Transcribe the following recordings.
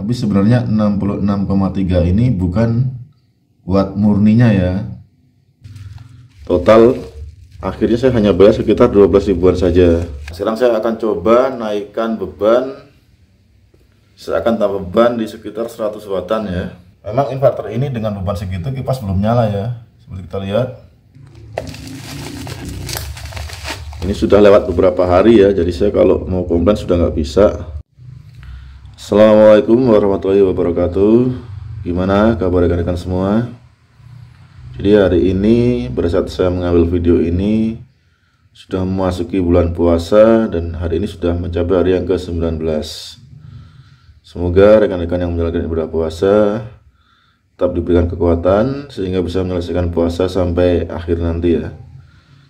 tapi sebenarnya 66,3 ini bukan watt murninya ya total akhirnya saya hanya bayar sekitar 12 ribuan saja sekarang saya akan coba naikkan beban saya akan tambah beban di sekitar 100 wattan ya memang inverter ini dengan beban segitu kipas belum nyala ya seperti kita lihat ini sudah lewat beberapa hari ya jadi saya kalau mau komplain sudah nggak bisa Assalamualaikum warahmatullahi wabarakatuh Gimana kabar rekan-rekan semua Jadi hari ini pada saat saya mengambil video ini Sudah memasuki bulan puasa Dan hari ini sudah mencapai hari yang ke-19 Semoga rekan-rekan yang menjalankan ibadah puasa Tetap diberikan kekuatan Sehingga bisa menyelesaikan puasa sampai akhir nanti ya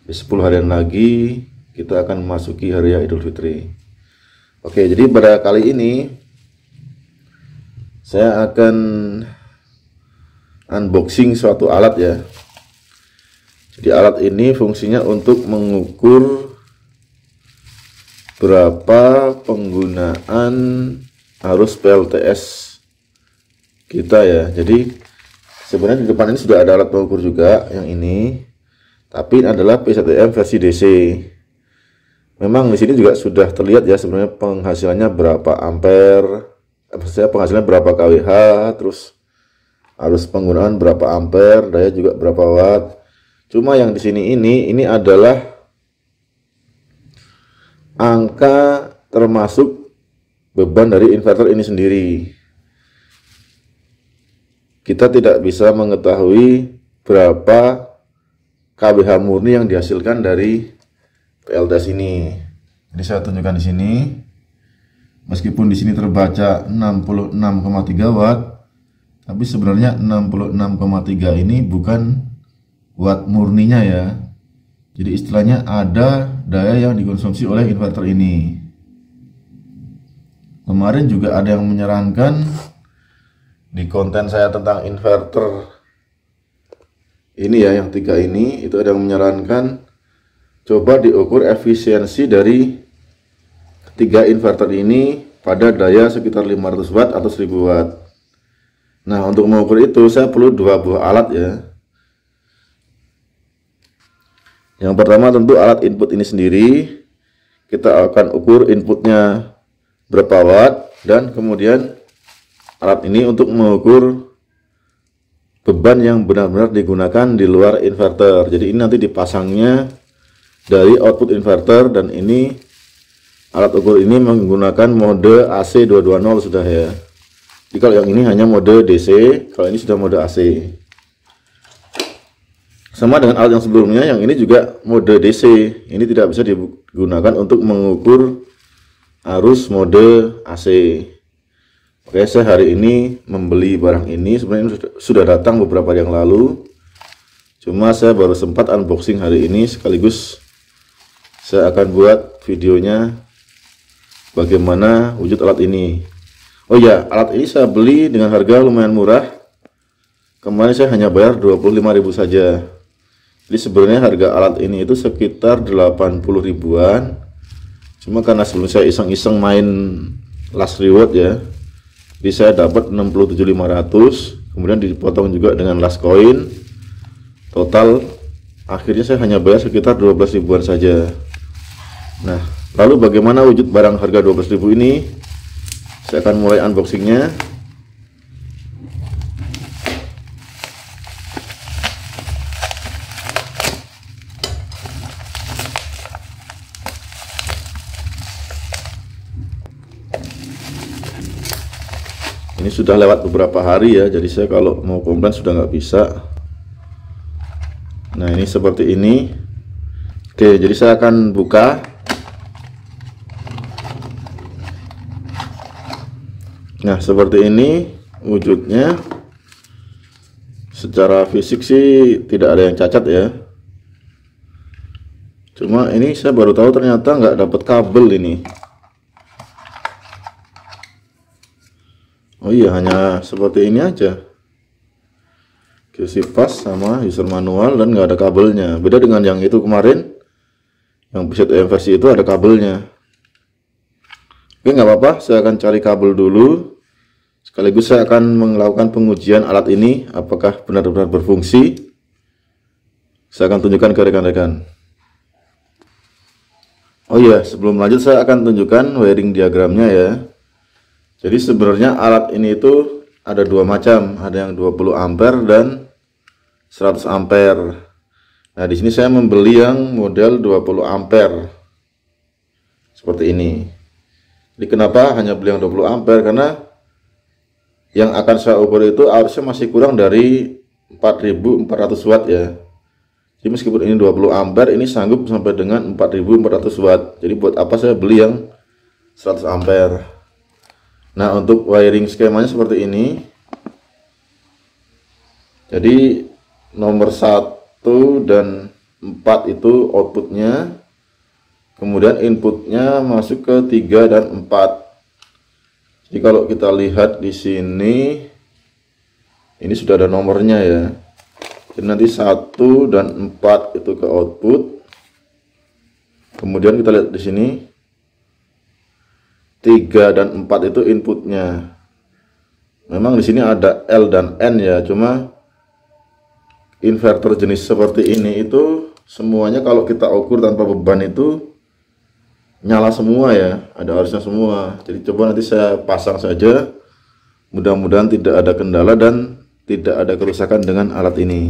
Di 10 harian lagi Kita akan memasuki hari Idul Fitri Oke, jadi pada kali ini saya akan unboxing suatu alat ya jadi alat ini fungsinya untuk mengukur berapa penggunaan arus PLTS kita ya jadi sebenarnya di depan ini sudah ada alat pengukur juga yang ini tapi ini adalah PSTM versi DC memang di sini juga sudah terlihat ya sebenarnya penghasilannya berapa ampere saya penghasilan berapa kWh, terus arus penggunaan berapa ampere, daya juga berapa watt. Cuma yang di sini ini ini adalah angka termasuk beban dari inverter ini sendiri. Kita tidak bisa mengetahui berapa kWh murni yang dihasilkan dari PLDAS ini. Jadi saya tunjukkan di sini. Meskipun di sini terbaca 66,3 watt, tapi sebenarnya 66,3 ini bukan watt murninya ya. Jadi istilahnya ada daya yang dikonsumsi oleh inverter ini. Kemarin juga ada yang menyarankan di konten saya tentang inverter ini ya yang tiga ini itu ada yang menyarankan coba diukur efisiensi dari tiga inverter ini pada daya sekitar 500 watt atau 1000 watt nah untuk mengukur itu saya perlu dua buah alat ya yang pertama tentu alat input ini sendiri kita akan ukur inputnya berapa watt dan kemudian alat ini untuk mengukur beban yang benar-benar digunakan di luar inverter jadi ini nanti dipasangnya dari output inverter dan ini alat ukur ini menggunakan mode AC220 sudah ya jadi kalau yang ini hanya mode DC kalau ini sudah mode AC sama dengan alat yang sebelumnya yang ini juga mode DC ini tidak bisa digunakan untuk mengukur arus mode AC Oke, saya hari ini membeli barang ini. Sebenarnya sudah datang beberapa hari yang lalu. Cuma saya baru sempat unboxing hari ini sekaligus saya akan buat videonya bagaimana wujud alat ini. Oh ya, alat ini saya beli dengan harga lumayan murah. Kemarin saya hanya bayar 25.000 saja. Jadi sebenarnya harga alat ini itu sekitar 80 ribuan. Cuma karena sebelum saya iseng-iseng main last reward ya. Jadi saya dapat 67.500, kemudian dipotong juga dengan last coin. Total akhirnya saya hanya bayar sekitar 12 ribuan saja. Nah, Lalu bagaimana wujud barang harga 12.000 ini? Saya akan mulai unboxingnya. Ini sudah lewat beberapa hari ya, jadi saya kalau mau komplain sudah nggak bisa. Nah ini seperti ini. Oke, jadi saya akan buka Nah, seperti ini wujudnya. Secara fisik sih tidak ada yang cacat ya. Cuma ini saya baru tahu ternyata nggak dapat kabel ini. Oh iya, hanya seperti ini aja. QC pas sama user manual dan nggak ada kabelnya. Beda dengan yang itu kemarin, yang bisa EMVC itu ada kabelnya. Oke, nggak apa-apa. Saya akan cari kabel dulu. Sekaligus saya akan melakukan pengujian alat ini apakah benar-benar berfungsi. Saya akan tunjukkan ke rekan-rekan. Oh iya, sebelum lanjut saya akan tunjukkan wiring diagramnya ya. Jadi sebenarnya alat ini itu ada dua macam, ada yang 20 ampere dan 100 ampere. Nah, di sini saya membeli yang model 20 ampere. Seperti ini. Jadi kenapa hanya beli yang 20 ampere? Karena yang akan saya ukur itu arusnya masih kurang dari 4400 watt ya. Jadi meskipun ini 20 ampere, ini sanggup sampai dengan 4400 watt. Jadi buat apa saya beli yang 100 ampere? Nah untuk wiring skemanya seperti ini. Jadi nomor 1 dan 4 itu outputnya kemudian inputnya masuk ke 3 dan 4 jadi kalau kita lihat di sini ini sudah ada nomornya ya jadi nanti 1 dan 4 itu ke output kemudian kita lihat di sini 3 dan 4 itu inputnya memang di sini ada L dan N ya cuma inverter jenis seperti ini itu semuanya kalau kita ukur tanpa beban itu nyala semua ya ada arusnya semua jadi coba nanti saya pasang saja mudah-mudahan tidak ada kendala dan tidak ada kerusakan dengan alat ini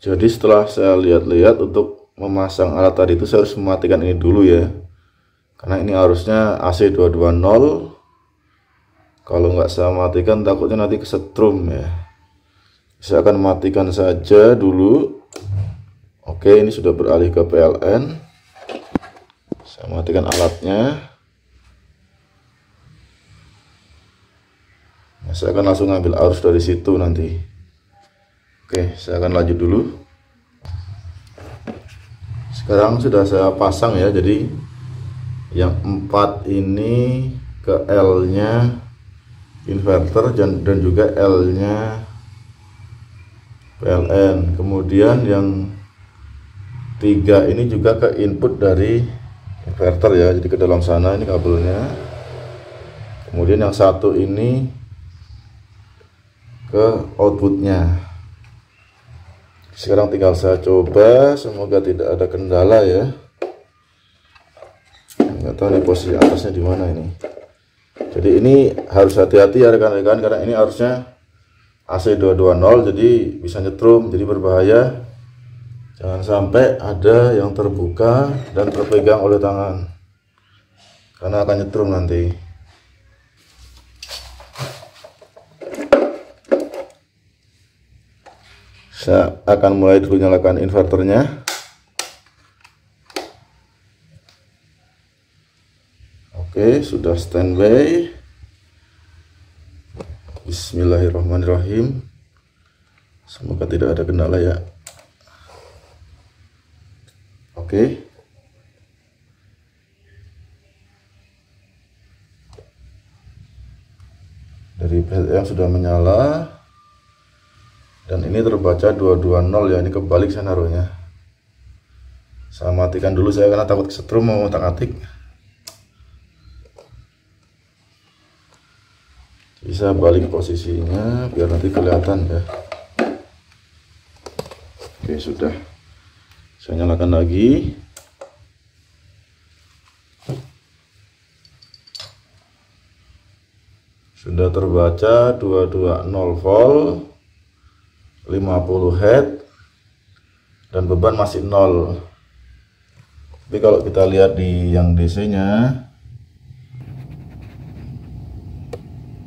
jadi setelah saya lihat-lihat untuk memasang alat tadi itu saya harus mematikan ini dulu ya karena ini arusnya AC220 kalau nggak saya matikan takutnya nanti kesetrum ya saya akan matikan saja dulu Oke, ini sudah beralih ke PLN. Saya matikan alatnya. Nah, saya akan langsung ambil arus dari situ nanti. Oke, saya akan lanjut dulu. Sekarang sudah saya pasang ya, jadi yang empat ini ke L-nya inverter dan juga L-nya PLN. Kemudian yang tiga ini juga ke input dari inverter ya jadi ke dalam sana ini kabelnya kemudian yang satu ini ke outputnya sekarang tinggal saya coba semoga tidak ada kendala ya nggak tahu nih posisi atasnya di mana ini jadi ini harus hati-hati ya rekan-rekan karena ini harusnya AC220 jadi bisa nyetrum jadi berbahaya jangan sampai ada yang terbuka dan terpegang oleh tangan karena akan nyetrum nanti saya akan mulai dulu nyalakan inverternya oke sudah standby bismillahirrahmanirrahim semoga tidak ada kendala ya Oke. Dari preset yang sudah menyala dan ini terbaca 220 ya ini kebalik saya naruhnya saya matikan dulu saya karena takut kesetrum mau tak atik bisa balik posisinya biar nanti kelihatan ya oke sudah saya nyalakan lagi sudah terbaca 220 volt 50 head dan beban masih 0 tapi kalau kita lihat di yang DC nya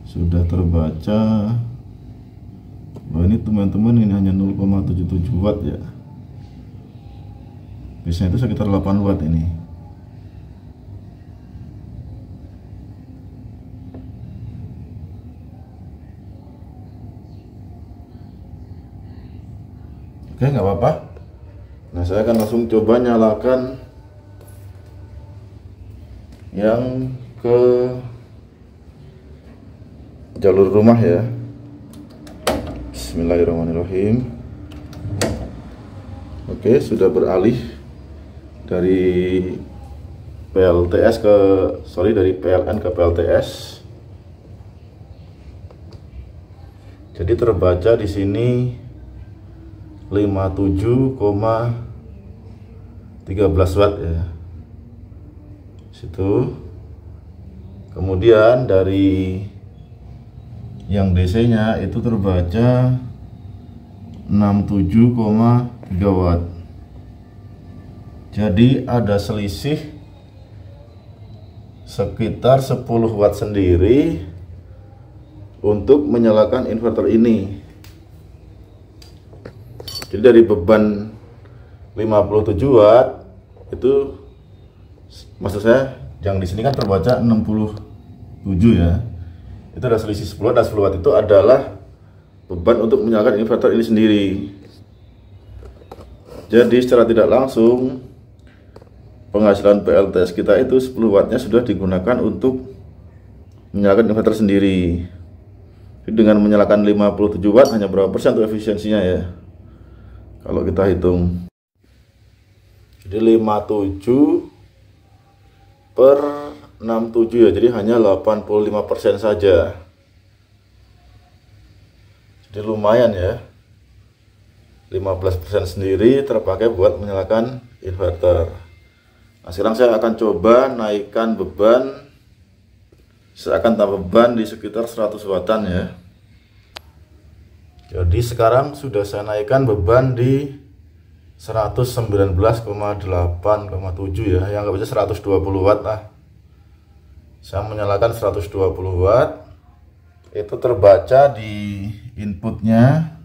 sudah terbaca Wah ini teman-teman ini hanya 0,77 watt ya biasanya itu sekitar 8 watt ini oke nggak apa-apa nah saya akan langsung coba nyalakan yang ke jalur rumah ya Bismillahirrahmanirrahim Oke sudah beralih dari PLTS ke sorry dari PLN ke PLTS jadi terbaca di sini 57,13 watt ya situ kemudian dari yang DC nya itu terbaca 67,3 watt jadi ada selisih sekitar 10 watt sendiri untuk menyalakan inverter ini jadi dari beban 57 watt itu maksud saya yang di sini kan terbaca 67 ya itu ada selisih 10 dan 10 watt itu adalah beban untuk menyalakan inverter ini sendiri jadi secara tidak langsung penghasilan PLTS kita itu 10 wattnya sudah digunakan untuk menyalakan inverter sendiri Jadi dengan menyalakan 57 watt hanya berapa persen untuk efisiensinya ya kalau kita hitung jadi 57 per 67 ya jadi hanya 85% persen saja jadi lumayan ya 15% persen sendiri terpakai buat menyalakan inverter Nah, sekarang saya akan coba naikkan beban saya akan tambah beban di sekitar 100 wattan ya jadi sekarang sudah saya naikkan beban di 119,8,7 ya yang nggak bisa 120 watt lah saya menyalakan 120 watt itu terbaca di inputnya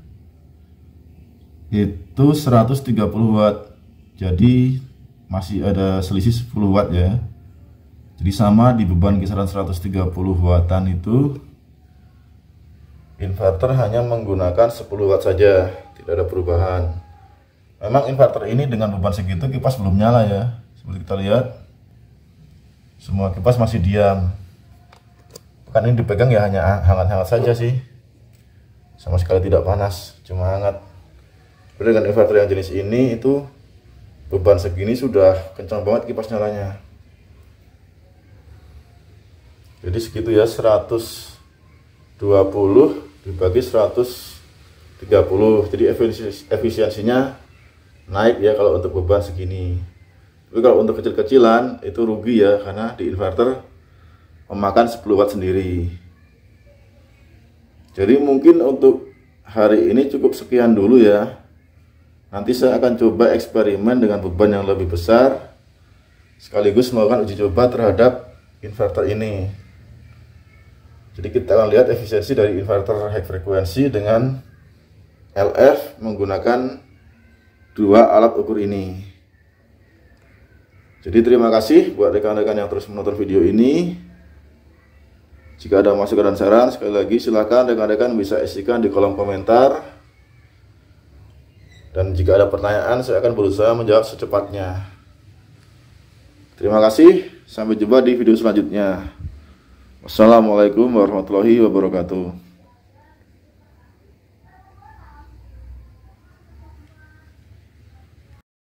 itu 130 watt jadi masih ada selisih 10 watt ya jadi sama di beban kisaran 130 wattan itu inverter hanya menggunakan 10 watt saja tidak ada perubahan memang inverter ini dengan beban segitu kipas belum nyala ya seperti kita lihat semua kipas masih diam kan ini dipegang ya hanya hangat-hangat saja sih sama sekali tidak panas cuma hangat Berarti dengan inverter yang jenis ini itu beban segini sudah kencang banget kipas nyalanya jadi segitu ya 120 dibagi 130 jadi efisiensinya naik ya kalau untuk beban segini tapi kalau untuk kecil-kecilan itu rugi ya karena di inverter memakan 10 watt sendiri jadi mungkin untuk hari ini cukup sekian dulu ya Nanti saya akan coba eksperimen dengan beban yang lebih besar sekaligus melakukan uji coba terhadap inverter ini. Jadi kita akan lihat efisiensi dari inverter high frekuensi dengan LF menggunakan dua alat ukur ini. Jadi terima kasih buat rekan-rekan yang terus menonton video ini. Jika ada masukan dan saran, sekali lagi silahkan rekan-rekan bisa isikan di kolom komentar. Dan jika ada pertanyaan, saya akan berusaha menjawab secepatnya. Terima kasih, sampai jumpa di video selanjutnya. Wassalamualaikum warahmatullahi wabarakatuh.